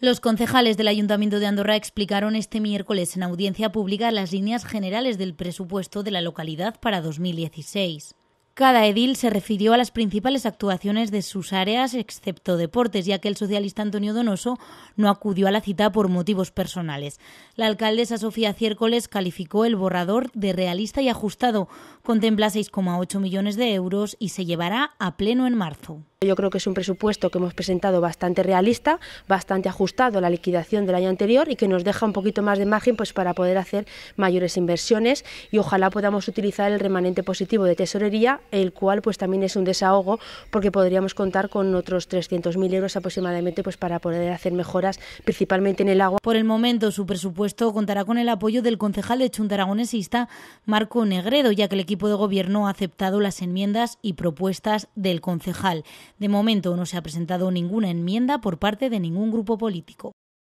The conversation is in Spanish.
Los concejales del Ayuntamiento de Andorra explicaron este miércoles en audiencia pública las líneas generales del presupuesto de la localidad para 2016. Cada edil se refirió a las principales actuaciones de sus áreas, excepto deportes, ya que el socialista Antonio Donoso no acudió a la cita por motivos personales. La alcaldesa Sofía Ciércoles calificó el borrador de realista y ajustado. Contempla 6,8 millones de euros y se llevará a pleno en marzo. Yo creo que es un presupuesto que hemos presentado bastante realista, bastante ajustado a la liquidación del año anterior y que nos deja un poquito más de margen pues, para poder hacer mayores inversiones y ojalá podamos utilizar el remanente positivo de tesorería, el cual pues también es un desahogo porque podríamos contar con otros 300.000 euros aproximadamente pues, para poder hacer mejoras principalmente en el agua. Por el momento su presupuesto contará con el apoyo del concejal de Chuntaragonesista, Marco Negredo, ya que el equipo de gobierno ha aceptado las enmiendas y propuestas del concejal. De momento no se ha presentado ninguna enmienda por parte de ningún grupo político.